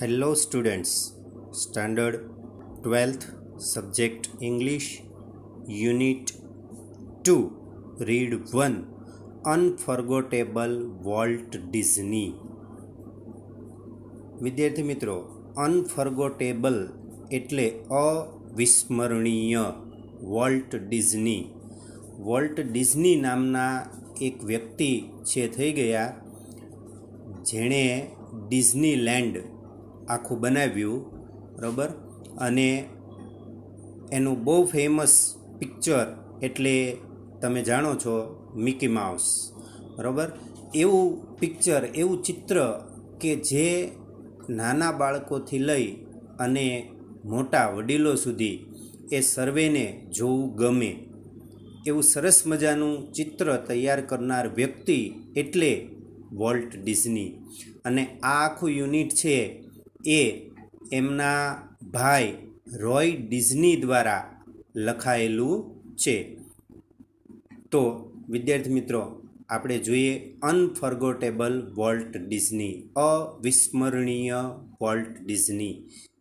hello students standard twelfth subject English unit two read one unforgettable Walt Disney વિદ્યાર્થી મિત્રો unforgettable એટલે અવિસ્મરણીય Walt Disney Walt Disney નામના એક વ્યક્તિ છે થઈ ગયા જેણે ડિઝનીલેન્ડ આખું બનાવ્યું બરાબર અને એનું બહુ ફેમસ પિક્ચર એટલે તમે જાણો છો મિકી માઉસ બરાબર એવું પિક્ચર એવું ચિત્ર કે જે નાના બાળકોથી લઈ અને મોટા વડીલો સુધી એ સર્વેને જોવું ગમે એવું સરસ મજાનું ચિત્ર તૈયાર કરનાર વ્યક્તિ એટલે વોલ્ટ ડિઝની અને આ આખું યુનિટ છે એ એમના ભાઈ રોય ડિઝની દ્વારા લખાયેલું છે તો વિદ્યાર્થી મિત્રો આપણે જોઈએ અનફર્ગોટેબલ વોલ્ટ ડિઝની અવિસ્મરણીય વોલ્ટ ડિઝની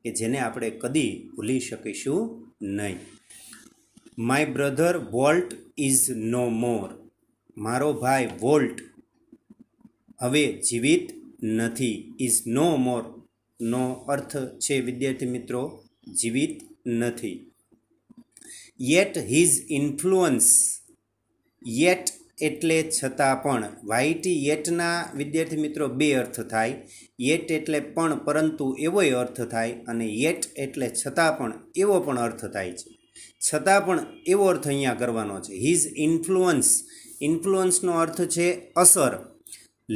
કે જેને આપણે કદી ભૂલી શકીશું નહીં my brother Walt is no more મારો ભાઈ વોલ્ટ હવે જીવિત નથી ઇઝ નો મોર નો અર્થ છે વિદ્યાર્થી મિત્રો જીવિત નથી યેટ હિઝ ઇન્ફ્લુઅન્સ યેટ એટલે છતાં પણ વાયટી યેટના વિદ્યાર્થી મિત્રો બે અર્થ થાય યેટ એટલે પણ પરંતુ એવોય અર્થ થાય અને યેટ એટલે છતાં પણ એવો પણ અર્થ થાય છે છતાં પણ એવો અર્થ અહીંયા કરવાનો છે હિઝ ઇન્ફ્લુઅન્સ ઇન્ફ્લુઅન્સનો અર્થ છે અસર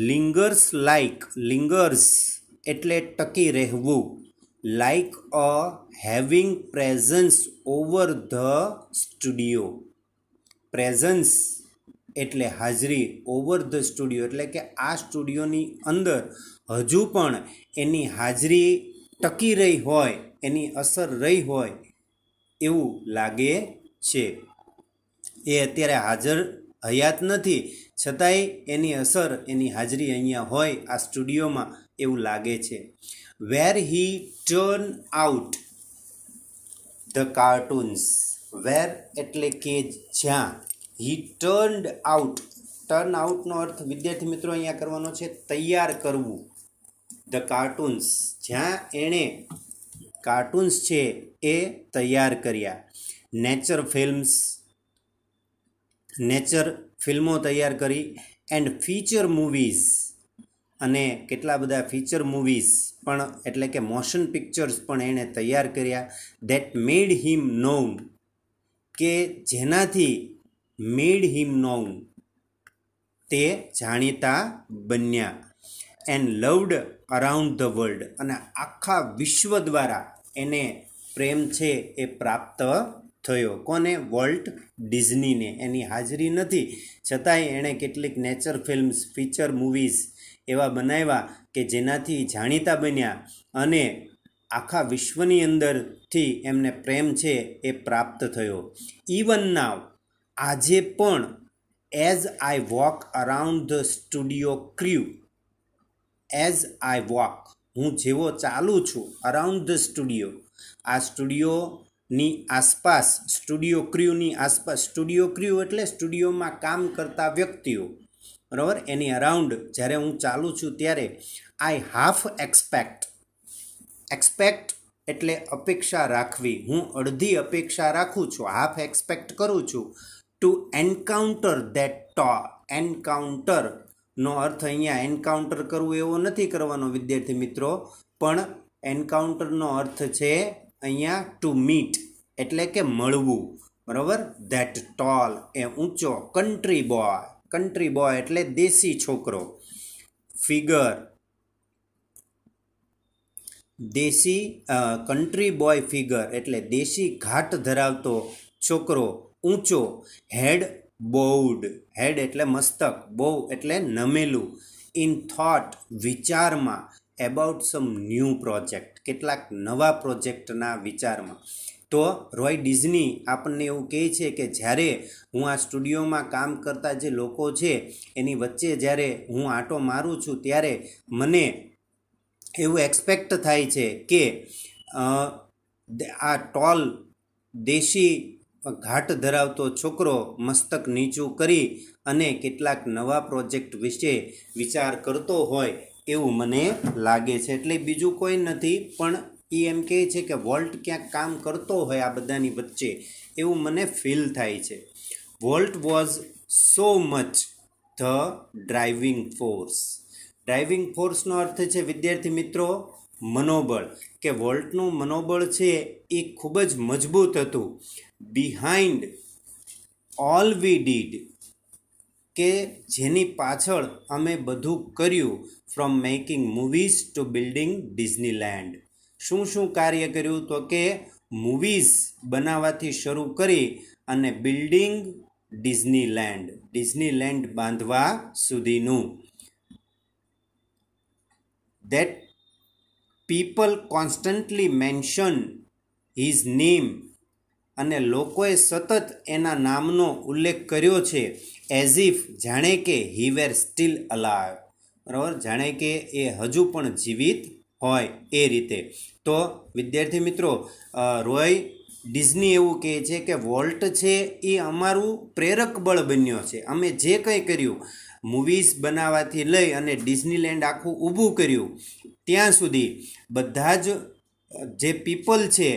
લિંગર્સ લાઇક લિંગર્સ એટલે ટકી રહેવું like a having presence over the studio presence એટલે હાજરી ઓવર ધ સ્ટુડિયો એટલે કે આ સ્ટુડિયોની અંદર હજુ પણ એની હાજરી ટકી રહી હોય એની અસર રહી હોય એવું લાગે છે એ અત્યારે હાજર હયાત નથી છતાંય એની અસર એની હાજરી અહીંયા હોય આ સ્ટુડિયોમાં એવું લાગે છે where he turn out the cartoons where એટલે કે જ્યાં હી ટર્ન્ડ આઉટ ટર્ન આઉટનો અર્થ વિદ્યાર્થી મિત્રો અહીંયા કરવાનો છે તૈયાર કરવું ધ કાર્ટૂન્સ જ્યાં એણે કાર્ટૂન્સ છે એ તૈયાર કર્યા નેચર ફિલ્મ્સ નેચર ફિલ્મો તૈયાર કરી એન્ડ ફીચર મૂવીઝ અને કેટલા બધા ફીચર મૂવીઝ પણ એટલે કે મોશન પિક્ચર્સ પણ એણે તૈયાર કર્યા ધેટ મેડ હિમ નોન કે જેનાથી મેડ હિમ નોન તે જાણીતા બન્યા and loved around the world અને આખા વિશ્વ દ્વારા એને પ્રેમ છે એ પ્રાપ્ત થયો કોને વોલ્ટ ડિઝનીને એની હાજરી નથી છતાંય એણે કેટલીક નેચર ફિલ્મ્સ ફીચર મૂવીઝ એવા બનાવ્યા કે જેનાથી જાણીતા બન્યા અને આખા વિશ્વની અંદરથી એમને પ્રેમ છે એ પ્રાપ્ત થયો ઇવન નાવ આજે પણ as I walk around the studio crew as I walk હું જેવો ચાલું છું અરાઉન્ડ ધ સ્ટુડિયો આ સ્ટુડિયોની આસપાસ સ્ટુડિયો ક્ર્યુની આસપાસ સ્ટુડિયો ક્ર્યુ એટલે સ્ટુડિયોમાં કામ કરતા વ્યક્તિઓ બરાબર એની અરાઉન્ડ જ્યારે હું ચાલું છું ત્યારે આઈ હાફ એક્સપેક્ટ એક્સપેક્ટ એટલે અપેક્ષા રાખવી હું અડધી અપેક્ષા રાખું છું હાફ એક્સપેક્ટ કરું છું to encounter that to encounter અર્થ અહીંયા એન્કાઉન્ટર કરવું એવો નથી કરવાનો વિદ્યાર્થી મિત્રો પણ એન્કાઉન્ટરનો અર્થ છે અહીંયા ટુ મીટ એટલે કે મળવું બરાબર ધેટ ટોલ એ ઊંચો કન્ટ્રી બોય કન્ટ્રી બોય એટલે દેશી છોકરો ફિગર દેશી કન્ટ્રી બોય ફિગર એટલે દેશી ઘાટ ધરાવતો છોકરો ઊંચો હેડ બોઉડ હેડ એટલે મસ્તક બહુ એટલે નમેલું ઇન થોટ વિચારમાં એબાઉટ સમ ન્યૂ પ્રોજેક્ટ કેટલાક નવા પ્રોજેક્ટના વિચારમાં તો રોય ડિઝની આપણને એવું કહે છે કે જ્યારે હું આ સ્ટુડિયોમાં કામ કરતા જે લોકો છે એની વચ્ચે જ્યારે હું આંટો મારું છું ત્યારે મને એવું એક્સપેક્ટ થાય છે કે આ ટોલ દેશી ઘાટ ધરાવતો છોકરો મસ્તક નીચું કરી અને કેટલાક નવા પ્રોજેક્ટ વિશે વિચાર કરતો હોય એવું મને લાગે છે એટલે બીજું કોઈ નથી પણ એ એમ કહે છે કે વોલ્ટ ક્યાંક કામ કરતો હોય આ બધાની વચ્ચે એવું મને ફીલ થાય છે Walt was so much the driving force driving ફોર્સનો અર્થ છે વિદ્યાર્થી મિત્રો મનોબળ કે વોલ્ટનું મનોબળ છે એ ખૂબ જ મજબૂત હતું બિહાઇન્ડ ઓલ વી ડીડ કે જેની પાછળ અમે બધું કર્યું from making movies to building Disneyland શું શું કાર્ય કર્યું તો કે મૂવીઝ બનાવવાથી શરૂ કરી અને બિલ્ડિંગ ડિઝનીલેન્ડ ડિઝનીલેન્ડ બાંધવા સુધીનું that people constantly mention his name અને લોકોએ સતત એના નામનો ઉલ્લેખ કર્યો છે એઝ ઇફ જાણે કે હી વેર સ્ટીલ અલાવ બરાબર જાણે કે એ હજુ પણ જીવિત હોય એ રીતે તો વિદ્યાર્થી મિત્રો રોય ડિઝની એવું કહે છે કે વોલ્ટ છે એ અમારું પ્રેરક બળ બન્યો છે અમે જે કંઈ કર્યું મૂવીઝ બનાવવાથી લઈ અને ડિઝનીલેન્ડ આખું ઊભું કર્યું ત્યાં સુધી બધા જ જે પીપલ છે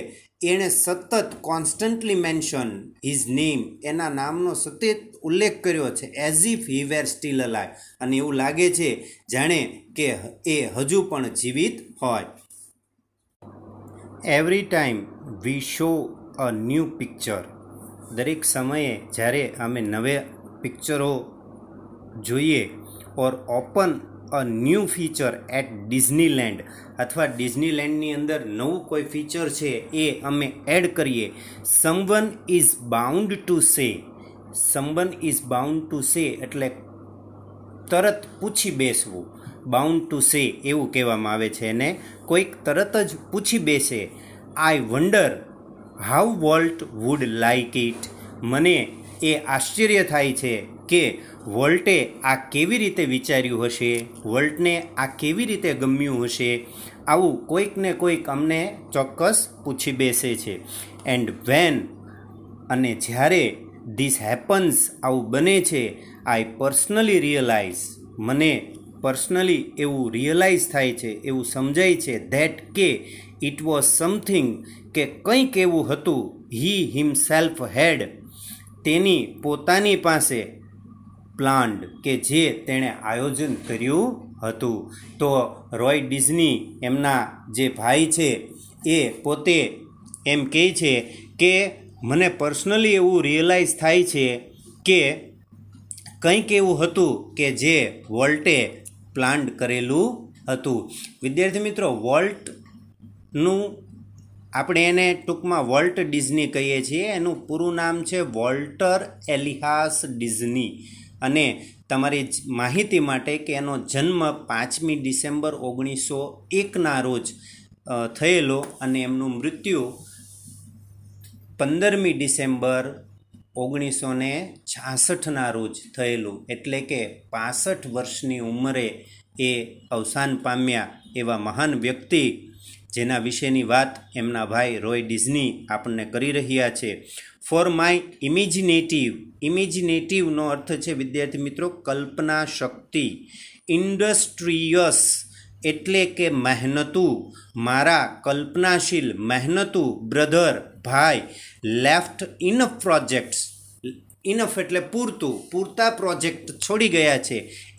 એણે સતત કોન્સ્ટન્ટલી મેન્શન હિઝ નેમ એના નામનો સતત ઉલ્લેખ કર્યો છે as if he were still alive અને એવું લાગે છે જાણે કે એ હજુ પણ જીવિત હોય every time we show a new picture દરેક સમયે જ્યારે અમે નવે પિક્ચરો જોઈએ or open a new feature at Disneyland અથવા ડિઝનીલેન્ડની અંદર નવું કોઈ ફીચર છે એ અમે એડ કરીએ someone is bound to say someone is bound to say એટલે તરત પૂછી બેસવું બાઉન્ડ ટુ સે એવું કહેવામાં આવે છે અને કોઈક તરત જ પૂછી બેસે I wonder how Walt would like it મને એ આશ્ચર્ય થાય છે કે વોલ્ટે આ કેવી રીતે વિચાર્યું હશે વોલ્ટને આ કેવી રીતે ગમ્યું હશે આવું કોઈક ને કોઈક અમને ચોક્કસ પૂછી બેસે છે એન્ડ વેન અને જ્યારે ધીસ હેપન્સ આવું બને છે આઈ પર્સનલી રિયલાઇઝ મને પર્સનલી એવું રિયલાઇઝ થાય છે એવું સમજાય છે ધેટ કે ઇટ વોઝ સમથિંગ કે કંઈક એવું હતું હી હિમસેલ્ફ હેડ તેની પોતાની પાસે પ્લાન્ટ કે જે તેણે આયોજન કર્યું હતું તો રોય ડિઝની એમના જે ભાઈ છે એ પોતે એમ કહે છે કે મને પર્સનલી એવું રિયલાઇઝ થાય છે કે કંઈક એવું હતું કે જે વોલ્ટે પ્લાન્ટ કરેલું હતું વિદ્યાર્થી મિત્રો વોલ્ટનું આપણે એને ટૂંકમાં વોલ્ટ ડિઝની કહીએ છીએ એનું પૂરું નામ છે વોલ્ટર એલિહાસ ડિઝની અને તમારી માહિતી માટે કે એનો જન્મ પાંચમી ડિસેમ્બર ઓગણીસો એકના રોજ થયેલો અને એમનું મૃત્યુ પંદરમી ડિસેમ્બર ઓગણીસો ને છાસઠના રોજ થયેલું એટલે કે પાસઠ વર્ષની ઉંમરે એ અવસાન પામ્યા એવા મહાન વ્યક્તિ જેના વિશેની વાત એમના ભાઈ રોય ડિઝની આપણને કરી રહ્યા છે ફોર માય ઇમિજિનેટિવ ઇમિજિનેટિવનો અર્થ છે વિદ્યાર્થી મિત્રો કલ્પના શક્તિ ઇન્ડસ્ટ્રીયસ એટલે કે મહેનતુ મારા કલ્પનાશીલ મહેનતુ બ્રધર ભાઈ લેફ્ટ ઇનફ પ્રોજેક્ટ્સ ઇનફ એટલે પૂરતું પૂરતા પ્રોજેક્ટ છોડી ગયા છે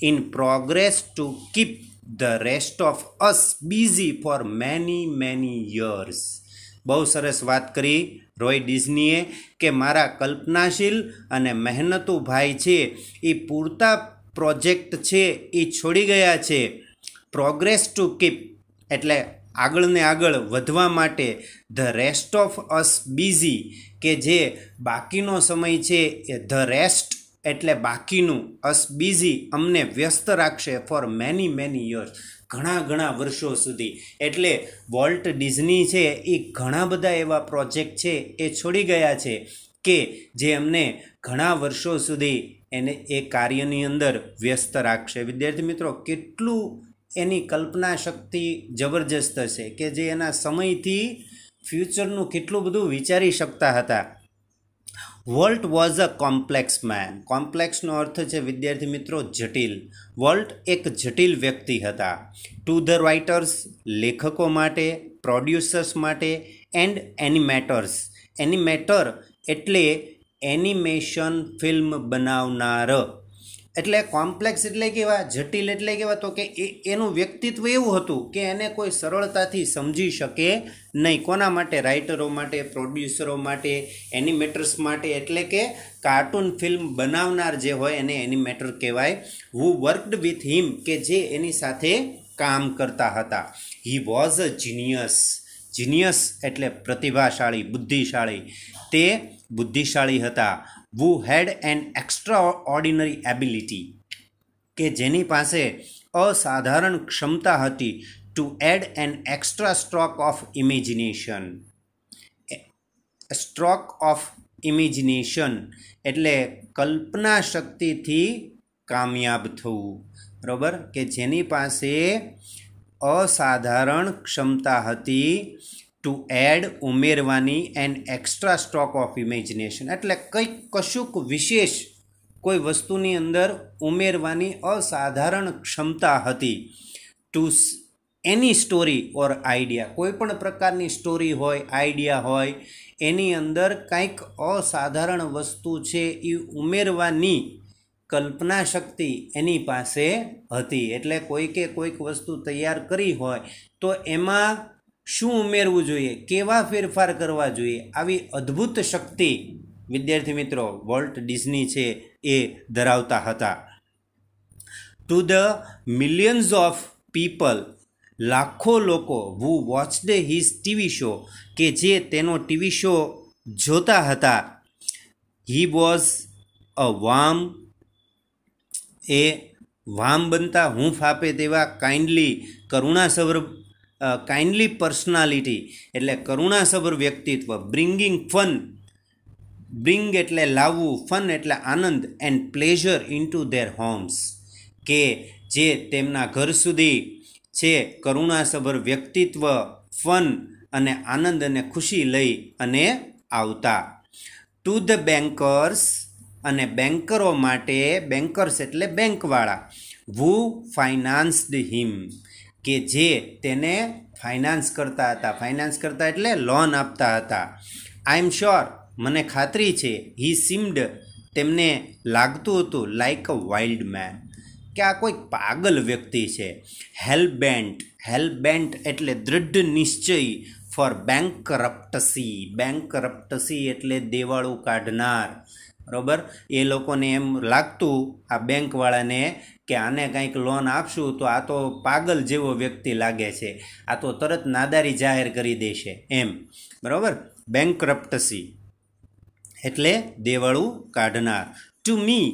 in progress to keep the rest of us busy for many many years બહુ સરસ વાત કરી રોય ડિઝનીએ કે મારા કલ્પનાશીલ અને મહેનતુ ભાઈ છે એ પૂરતા પ્રોજેક્ટ છે એ છોડી ગયા છે પ્રોગ્રેસ ટુ કીપ એટલે આગળને આગળ વધવા માટે the rest of us busy કે જે બાકીનો સમય છે એ ધ રેસ્ટ એટલે બાકીનું અસ બીઝી અમને વ્યસ્ત રાખશે ફોર મેની મેની યર્સ ઘણા ઘણા વર્ષો સુધી એટલે વોલ્ટ ડિઝની છે એ ઘણા બધા એવા પ્રોજેક્ટ છે એ છોડી ગયા છે કે જે અમને ઘણા વર્ષો સુધી એને એ કાર્યની અંદર વ્યસ્ત રાખશે વિદ્યાર્થી મિત્રો કેટલું એની કલ્પના શક્તિ જબરજસ્ત છે કે જે એના સમયથી ફ્યુચરનું કેટલું બધું વિચારી શકતા હતા Walt was a complex man કોમ્પ્લેક્સનો અર્થ છે વિદ્યાર્થી મિત્રો જટિલ વોલ્ટ એક જટિલ વ્યક્તિ હતા ટુ ધ રાઇટર્સ લેખકો માટે પ્રોડ્યુસર્સ માટે એન્ડ એનિમેટર્સ એનિમેટર એટલે એનિમેશન ફિલ્મ બનાવનાર એટલે કોમ્પ્લેક્સ એટલે કેવા જટિલ એટલે કેવા તો કે એ એનું વ્યક્તિત્વ એવું હતું કે એને કોઈ સરળતાથી સમજી શકે નહીં કોના માટે રાઇટરો માટે પ્રોડ્યુસરો માટે એનિમેટર્સ માટે એટલે કે કાર્ટૂન ફિલ્મ બનાવનાર જે હોય એને એનિમેટર કહેવાય હુ વર્કડ વિથ હિમ કે જે એની સાથે કામ કરતા હતા he was a genius genius એટલે પ્રતિભાશાળી બુદ્ધિશાળી તે બુદ્ધિશાળી હતા who had an extraordinary ability કે જેની પાસે અસાધારણ ક્ષમતા હતી to add an extra stroke of imagination stroke of imagination એટલે કલ્પના શક્તિથી કામયાબ થવું બરાબર કે જેની પાસે અસાધારણ ક્ષમતા હતી ટુ એડ ઉમેરવાની and extra stock of imagination એટલે કંઈક કશુંક વિશેષ કોઈ વસ્તુની અંદર ઉમેરવાની અસાધારણ ક્ષમતા હતી to any story or idea કોઈ પણ પ્રકારની સ્ટોરી હોય આઈડિયા હોય એની અંદર કંઈક અસાધારણ વસ્તુ છે એ ઉમેરવાની કલ્પના શક્તિ એની પાસે હતી એટલે કોઈકે કોઈક વસ્તુ તૈયાર કરી હોય તો એમાં શું ઉમેરવું જોઈએ કેવા ફેરફાર કરવા જોઈએ આવી અદ્ભુત શક્તિ વિદ્યાર્થી મિત્રો વોલ્ટ ડિઝની છે એ ધરાવતા હતા to the millions of people લાખો લોકો who watched his TV show કે જે તેનો ટીવી શો જોતા હતા હી વોઝ અ વામ એ વામ બનતા હું ફાપે તેવા કાઇન્ડલી કરુણા સ્વરૂપ કાઇન્ડલી પર્સનાલિટી એટલે કરુણાસભર વ્યક્તિત્વ બ્રિંગિંગ ફન બ્રિંગ એટલે લાવવું ફન એટલે આનંદ and pleasure into their homes કે જે તેમના ઘર સુધી છે કરુણાસભર વ્યક્તિત્વ ફન અને આનંદ અને ખુશી લઈ અને આવતા ટુ ધ બેન્કર્સ અને બેન્કરો માટે બેન્કર્સ એટલે બેંકવાળા વુ ફાઇનાન્સ્ડ હિમ કે જે તેને ફાઇનાન્સ કરતા હતા ફાઇનાન્સ કરતા એટલે લોન આપતા હતા આઈ એમ શ્યોર મને ખાતરી છે હી સિમ્ડ તેમને લાગતું હતું લાઇક અ વાઇલ્ડ મેન કે આ કોઈક પાગલ વ્યક્તિ છે હેલ્બેન્ટ હેલ્બેન્ટ એટલે દૃઢ નિશ્ચય for bankruptcy bankruptcy એટલે દેવાળું કાઢનાર બરાબર એ લોકોને એમ લાગતું આ બેંકવાળાને કે આને કંઈક લોન આપશું તો આ તો પાગલ જેવો વ્યક્તિ લાગે છે આ તો તરત નાદારી જાહેર કરી દેશે એમ બરાબર બેંક એટલે દેવળું કાઢનાર ટુ મી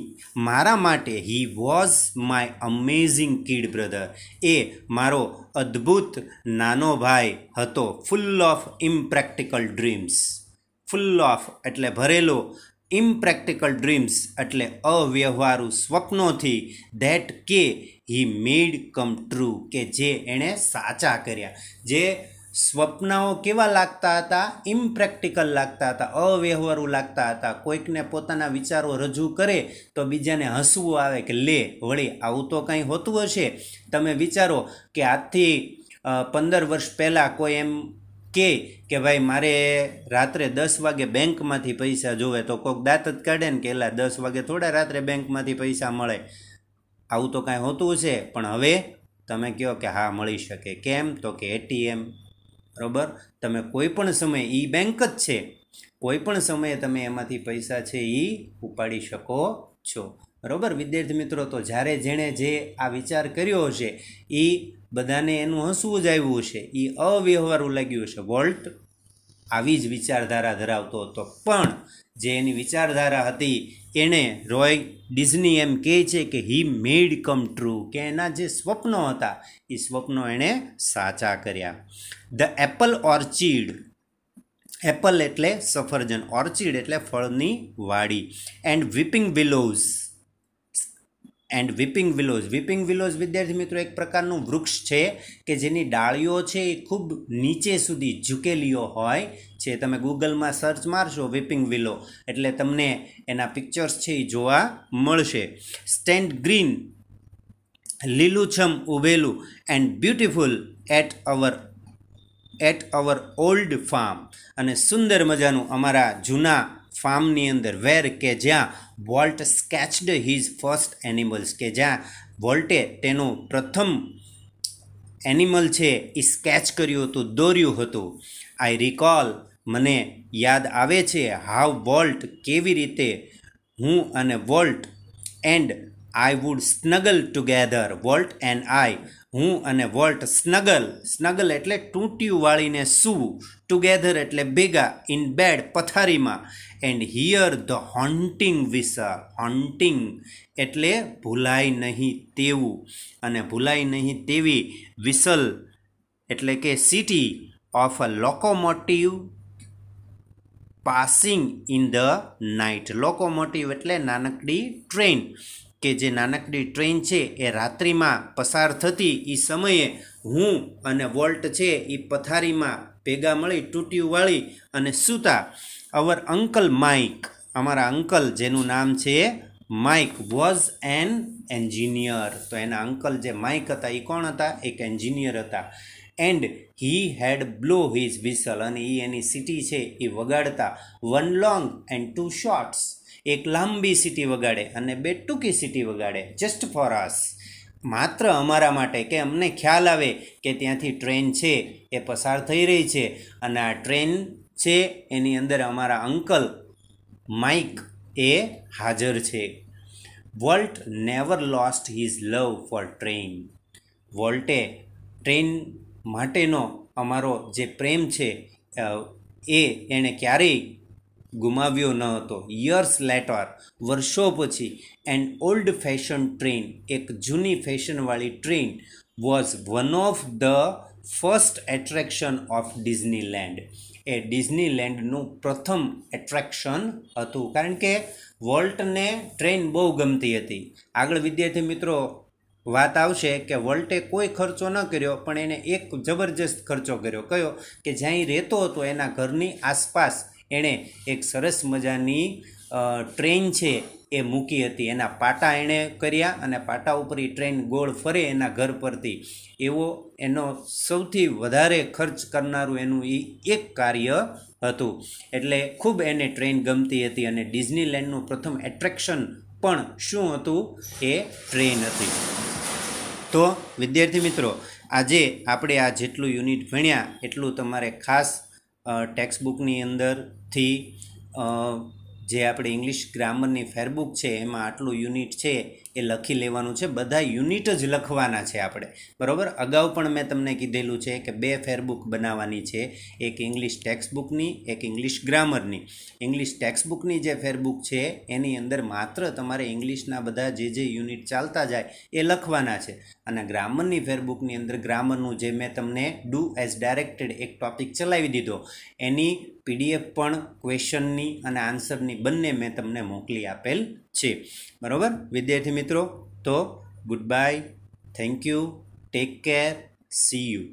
મારા માટે he was my amazing kid brother એ મારો અદ્ભુત નાનો ભાઈ હતો full of impractical dreams full of એટલે ભરેલો ઇમ્પ્રેક્ટિકલ ડ્રીમ્સ એટલે અવ્યવહારુ સ્વપ્નોથી ધેટ કે હી મેડ કમ ટ્રુ કે જે એણે સાચા કર્યા જે સ્વપ્નાઓ કેવા લાગતા હતા ઇમ્પ્રેક્ટિકલ લાગતા હતા અવ્યવહારુ લાગતા હતા કોઈકને પોતાના વિચારો રજૂ કરે તો બીજાને હસવું આવે કે લે વળી આવું તો કંઈ હોતું હશે તમે વિચારો કે આજથી પંદર વર્ષ પહેલાં કોઈ એમ કે કે ભાઈ મારે રાત્રે દસ વાગે બેંકમાંથી પૈસા જોવે તો કોક દાંત જ કાઢે ને કે એલા દસ વાગે થોડા રાત્રે બેંકમાંથી પૈસા મળે આવું તો કાંઈ હોતું છે પણ હવે તમે કહો કે હા મળી શકે કેમ તો કે એટીએમ બરાબર તમે કોઈ પણ સમયે ઈ બેંક જ છે કોઈ પણ સમયે તમે એમાંથી પૈસા છે એ ઉપાડી શકો છો બરાબર વિદ્યાર્થી મિત્રો તો જ્યારે જેણે જે આ વિચાર કર્યો હશે એ બધાને એનું હસવું જ આવ્યું છે એ અવ્યવહારું લાગ્યું છે વોલ્ટ આવી જ વિચારધારા ધરાવતો હતો પણ જે એની વિચારધારા હતી એણે રોય ડિઝની એમ કહે છે કે હી મેડ કમ ટ્રુ કે એના જે સ્વપ્નો હતા એ સ્વપ્નો એણે સાચા કર્યા ધ એપલ ઓર્ચિડ એપલ એટલે સફરજન ઓર્ચિડ એટલે ફળની વાડી and weeping willows and weeping willows weeping willows વિદ્યાર્થી મિત્રો એક પ્રકારનું વૃક્ષ છે કે જેની ડાળીઓ છે એ ખૂબ નીચે સુધી ઝૂકેલીઓ હોય છે તમે ગૂગલમાં સર્ચ મારશો વિપિંગ વિલો એટલે તમને એના પિક્ચર્સ છે એ જોવા મળશે સ્ટેન્ડ ગ્રીન લીલુંછમ ઉભેલું and beautiful at our at our old farm અને સુંદર મજાનું અમારા જૂના ફાર્મની અંદર વેર કે જ્યાં Walt sketched his first animals કે જ્યાં વોલ્ટે તેનું પ્રથમ એનિમલ છે એ સ્કેચ કર્યું હતું દોર્યું હતું આઈ રિકોલ મને યાદ આવે છે હાવ વોલ્ટ કેવી રીતે હું અને Walt and I would snuggle together Walt and I હું અને વોલ્ટ સ્નગલ સ્નગલ એટલે ટૂંટિયું વાળીને સૂવું ટુગેધર એટલે ભેગા ઇન બેડ પથારીમાં and hear the haunting whistle haunting એટલે ભૂલાય નહીં તેવું અને ભૂલાય નહીં તેવી વિસલ એટલે કે સિટી of a locomotive passing in the night locomotive એટલે નાનકડી ટ્રેન કે જે નાનકડી ટ્રેન છે એ રાત્રિમાં પસાર થતી એ સમયે હું અને વોલ્ટ છે એ પથારીમાં ભેગા મળી ટૂટ્યું વાળી અને સૂતા અવર અંકલ માઇક અમારા અંકલ જેનું નામ છે માઇક વોઝ એન એન્જિનિયર તો એના અંકલ જે માઇક હતા એ કોણ હતા એક એન્જિનિયર હતા and he had blow his whistle અને એ એની સિટી છે એ વગાડતા one long and two shorts એક લાંબી સીટી વગાડે અને બે ટૂંકી સીટી વગાડે જસ્ટ ફોર આસ માત્ર અમારા માટે કે અમને ખ્યાલ આવે કે ત્યાંથી ટ્રેન છે એ પસાર થઈ રહી છે અને આ ટ્રેન છે એની અંદર અમારા અંકલ માઇક એ હાજર છે Walt never lost his love for train વોલ્ટે ટ્રેન માટેનો અમારો જે પ્રેમ છે એ એણે ક્યારેય ગુમાવ્યો ન હતો યર્સ લેટર વર્ષો પછી એન ઓલ્ડ ફેશન ટ્રેન એક જૂની ફેશનવાળી train was one of the first attraction of Disneyland એ ડિઝનીલેન્ડનું પ્રથમ એટ્રેક્શન હતું કારણ કે વોલ્ટને ટ્રેન બહુ ગમતી હતી આગળ વિદ્યાર્થી મિત્રો વાત આવશે કે વોલ્ટે કોઈ ખર્ચો ન કર્યો પણ એને એક જબરજસ્ત ખર્ચો કર્યો કયો કે જ્યાં રહેતો હતો એના ઘરની આસપાસ એણે એક સરસ મજાની ટ્રેન છે એ મૂકી હતી એના પાટા એણે કર્યા અને પાટા ઉપર એ ટ્રેન ગોળ ફરે એના ઘર પરથી એવો એનો સૌથી વધારે ખર્ચ કરનારું એનું એ એક કાર્ય હતું એટલે ખૂબ એને ટ્રેન ગમતી હતી અને ડિઝનીલેન્ડનું પ્રથમ એટ્રેક્શન પણ શું હતું એ ટ્રેન હતી તો વિદ્યાર્થી મિત્રો આજે આપણે આ જેટલું યુનિટ ભણ્યા એટલું તમારે ખાસ ટેક્સ્ટબુકની અંદરથી જે આપણે ઇંગ્લિશ ગ્રામરની ફેરબુક છે એમાં આટલું યુનિટ છે એ લખી લેવાનું છે બધા યુનિટ જ લખવાના છે આપણે બરાબર અગાઉ પણ મેં તમને કીધેલું છે કે બે ફેરબુક બનાવવાની છે એક ઇંગ્લિશ ટેક્સ્ટબુકની એક ઇંગ્લિશ ગ્રામરની ઇંગ્લિશ ટેક્સ્ટબુકની જે ફેરબુક છે એની અંદર માત્ર તમારે ઇંગ્લિશના બધા જે જે યુનિટ ચાલતા જાય એ લખવાના છે અને ગ્રામરની ફેરબુકની અંદર ગ્રામરનું જે મેં તમને ડુ એઝ ડાયરેક્ટેડ એક ટોપિક ચલાવી દીધો એની પીડીએફ પણ ક્વેશ્ચનની અને આન્સરની બંને મેં તમને મોકલી આપેલ છે બરાબર વિદ્યાર્થી મિત્રો તો goodbye thank you take care see you